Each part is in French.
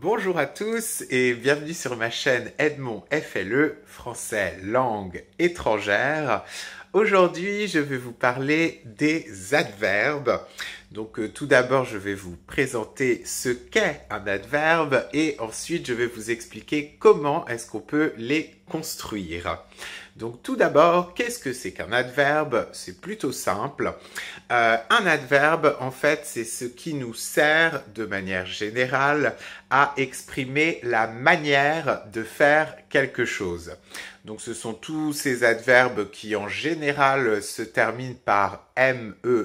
Bonjour à tous et bienvenue sur ma chaîne Edmond FLE, français langue étrangère. Aujourd'hui, je vais vous parler des adverbes. Donc euh, tout d'abord, je vais vous présenter ce qu'est un adverbe et ensuite je vais vous expliquer comment est-ce qu'on peut les construire. Donc tout d'abord, qu'est-ce que c'est qu'un adverbe C'est plutôt simple. Euh, un adverbe, en fait, c'est ce qui nous sert de manière générale à exprimer la manière de faire quelque chose. Donc ce sont tous ces adverbes qui en général se terminent par M-E-N-T.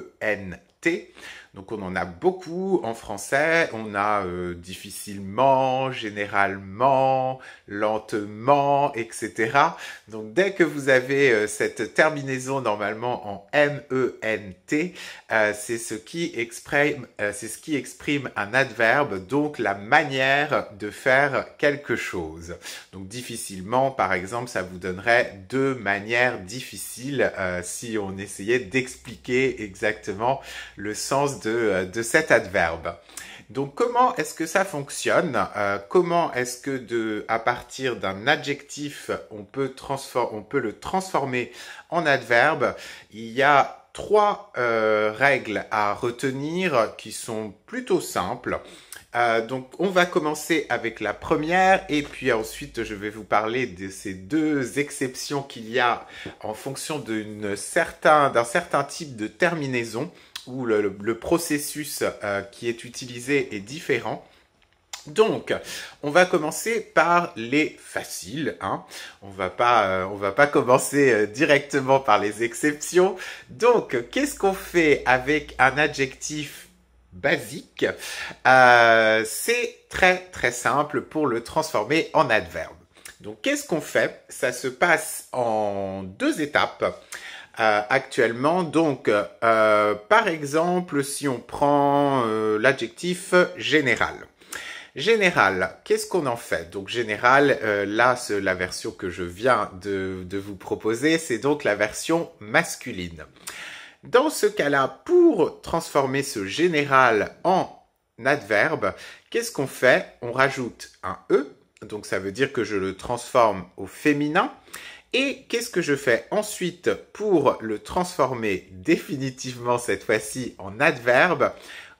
Donc on en a beaucoup en français. On a euh, difficilement, généralement, lentement, etc. Donc dès que vous avez euh, cette terminaison normalement en M-E-N-T, euh, c'est ce, qui exprime, ce qui exprime un adverbe, donc la manière de faire quelque chose. Donc difficilement, par exemple, ça vous donnerait deux manières difficiles si on essayait d'expliquer exactement le sens de euh, de, cet adverbe. Donc comment est-ce que ça fonctionne euh, Comment est-ce que à partir d'un adjectif, on peut, le transformer en adverbe Il y a trois euh, règles à retenir qui sont plutôt simples. donc on va commencer avec la première et puis ensuite je vais vous parler de ces deux exceptions qu'il y a en fonction d'un certain type de terminaison où le, processus euh, qui est utilisé est différent. Donc, on va commencer par les faciles. Hein. On euh, ne va pas commencer euh, directement par les exceptions. Donc, qu'est-ce qu'on fait avec un adjectif basique C'est très très simple pour le transformer en adverbe. Donc, qu'est-ce qu'on fait Ça se passe en deux étapes. Euh, actuellement. Donc, euh, par exemple, si on prend euh, l'adjectif général. Général, qu'est-ce qu'on en fait Donc général, là, la version que je viens de, de vous proposer, c'est donc la version masculine. Dans ce cas-là, pour transformer ce général en adverbe, qu'est-ce qu'on fait On rajoute un E, donc ça veut dire que je le transforme au féminin. Et qu'est-ce que je fais ensuite pour le transformer définitivement cette fois-ci en adverbe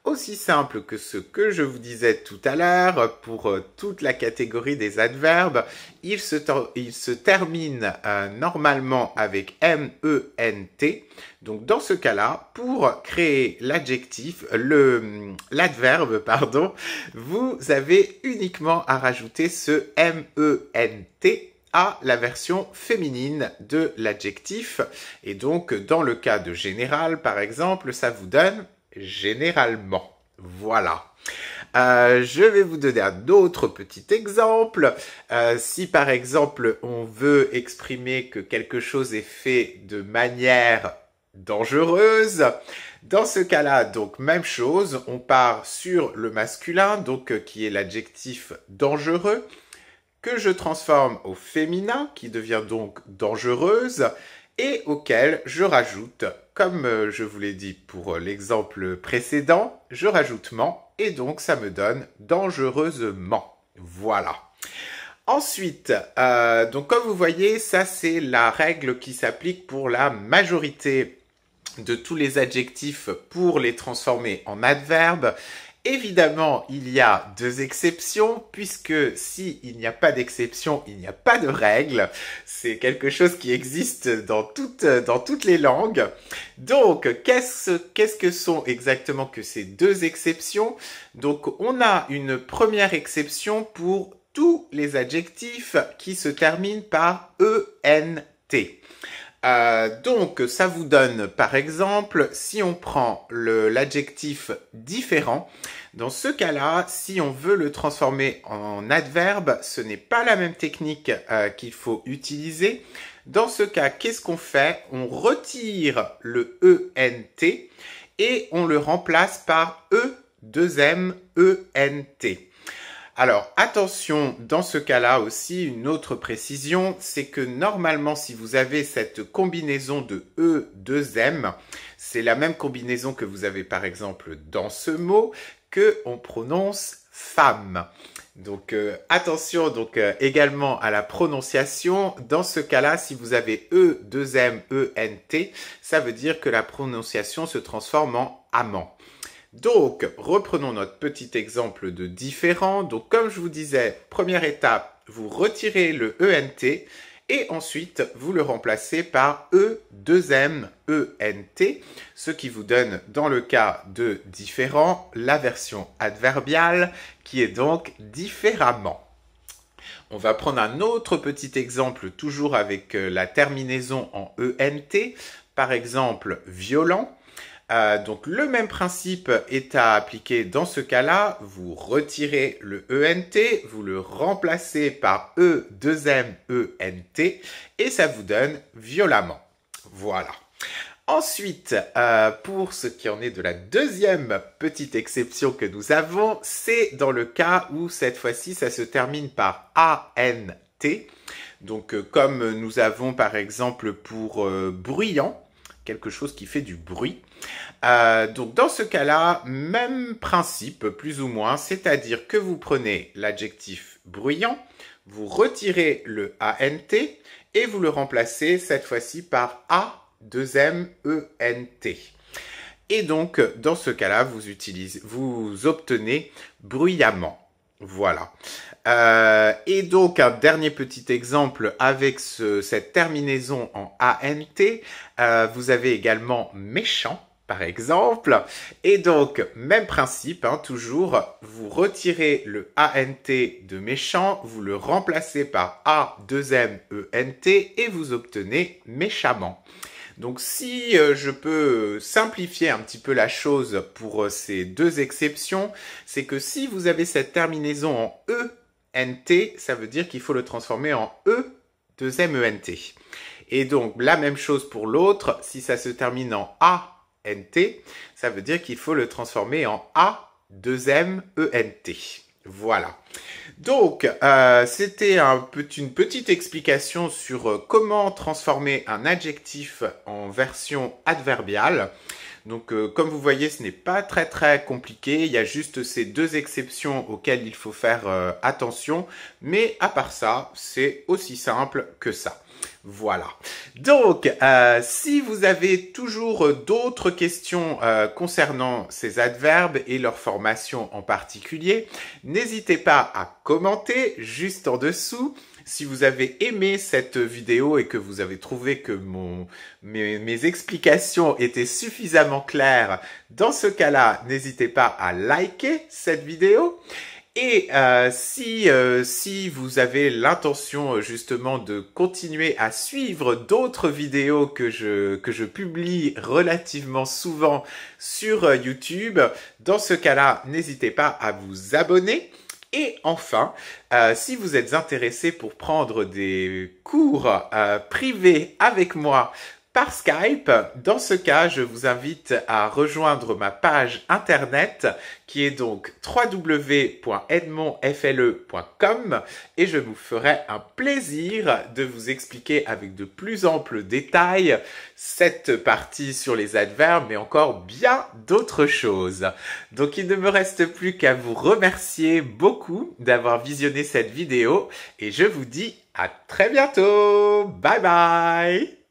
Aussi simple que ce que je vous disais tout à l'heure pour euh, toute la catégorie des adverbes, il se, termine euh, normalement avec M-E-N-T. Donc dans ce cas-là, pour créer l'adjectif, mm, l'adverbe, pardon, vous avez uniquement à rajouter ce M-E-N-T la version féminine de l'adjectif. Et donc, dans le cas de général, par exemple, ça vous donne généralement. Voilà. Euh, je vais vous donner un autre petit exemple. Euh, si par exemple on veut exprimer que quelque chose est fait de manière dangereuse, dans ce cas-là, donc même chose, on part sur le masculin, donc euh, qui est l'adjectif dangereux que je transforme au féminin, qui devient donc dangereuse, et auquel je rajoute, comme euh, je vous l'ai dit pour euh, l'exemple précédent, je rajoute ment, et donc ça me donne dangereusement. Voilà. Ensuite, euh, donc comme vous voyez, ça c'est la règle qui s'applique pour la majorité de tous les adjectifs pour les transformer en adverbes. Évidemment, il y a deux exceptions, puisque si il n'y a pas d'exception, il n'y a pas de règle. C'est quelque chose qui existe dans toutes, les langues. Donc, qu'est-ce, qu'est-ce que sont exactement que ces deux exceptions? Donc, on a une première exception pour tous les adjectifs qui se terminent par ENT. Euh, donc, ça vous donne, par exemple, si on prend l'adjectif différent, dans ce cas-là, si on veut le transformer en adverbe, ce n'est pas la même technique euh, qu'il faut utiliser. Dans ce cas, qu'est-ce qu'on fait On retire le ENT et on le remplace par E2M ENT. Alors attention, dans ce cas-là aussi, une autre précision, c'est que normalement si vous avez cette combinaison de E, 2M, c'est la même combinaison que vous avez par exemple dans ce mot qu'on prononce femme. Donc euh, attention donc euh, également à la prononciation. Dans ce cas-là, si vous avez E, 2M, E, N, T, ça veut dire que la prononciation se transforme en amant. Donc, reprenons notre petit exemple de différent. Donc, comme je vous disais, première étape, vous retirez le ENT et ensuite vous le remplacez par E2M ENT, ce qui vous donne dans le cas de différent la version adverbiale qui est donc différemment. On va prendre un autre petit exemple toujours avec euh, la terminaison en ENT, par exemple violent. Euh, donc le même principe est à appliquer dans ce cas-là. Vous retirez le ENT, vous le remplacez par E2MENT et ça vous donne violemment. Voilà. Ensuite, euh, pour ce qui en est de la deuxième petite exception que nous avons, c'est dans le cas où cette fois-ci ça se termine par ANT. Donc euh, comme nous avons par exemple pour bruyant, quelque chose qui fait du bruit. Euh, donc dans ce cas-là, même principe plus ou moins, c'est-à-dire que vous prenez l'adjectif bruyant, vous retirez le ANT et vous le remplacez cette fois-ci par A2MENT. Et donc dans ce cas-là, vous, utilisez, vous obtenez bruyamment. Voilà. Euh, et donc un dernier petit exemple avec cette terminaison en ANT. Euh, vous avez également méchant par exemple. Et donc, même principe, hein, toujours, vous retirez le ANT de méchant, vous le remplacez par A2MENT et vous obtenez méchamment. Donc si euh, je peux euh, simplifier un petit peu la chose pour euh, ces deux exceptions, c'est que si vous avez cette terminaison en ent », ça veut dire qu'il faut le transformer en E, 2 ENT. Et donc la même chose pour l'autre, si ça se termine en -ant, ça veut dire qu'il faut le transformer en A, 2 ENT. Voilà. Donc, euh, c'était une petite explication sur euh, comment transformer un adjectif en version adverbiale. Donc, euh, comme vous voyez, ce n'est pas très très compliqué. Il y a juste ces deux exceptions auxquelles il faut faire attention. Mais à part ça, c'est aussi simple que ça. Voilà. Donc, euh, si vous avez toujours d'autres questions euh, concernant ces adverbes et leur formation en particulier, n'hésitez pas à commenter juste en dessous. Si vous avez aimé cette vidéo et que vous avez trouvé que mes explications étaient suffisamment claires, dans ce cas-là, n'hésitez pas à liker cette vidéo. Et euh, si euh, si vous avez l'intention euh, justement de continuer à suivre d'autres vidéos que je que je publie relativement souvent sur YouTube, dans ce cas-là, n'hésitez pas à vous abonner. Et enfin, si vous êtes intéressé pour prendre des cours privés avec moi par Skype. Dans ce cas, je vous invite à rejoindre ma page internet qui est donc www.edmondfle.com et je vous ferai un plaisir de vous expliquer avec de plus amples détails cette partie sur les adverbes mais encore bien d'autres choses. Donc il ne me reste plus qu'à vous remercier beaucoup d'avoir visionné cette vidéo et je vous dis à très bientôt. Bye bye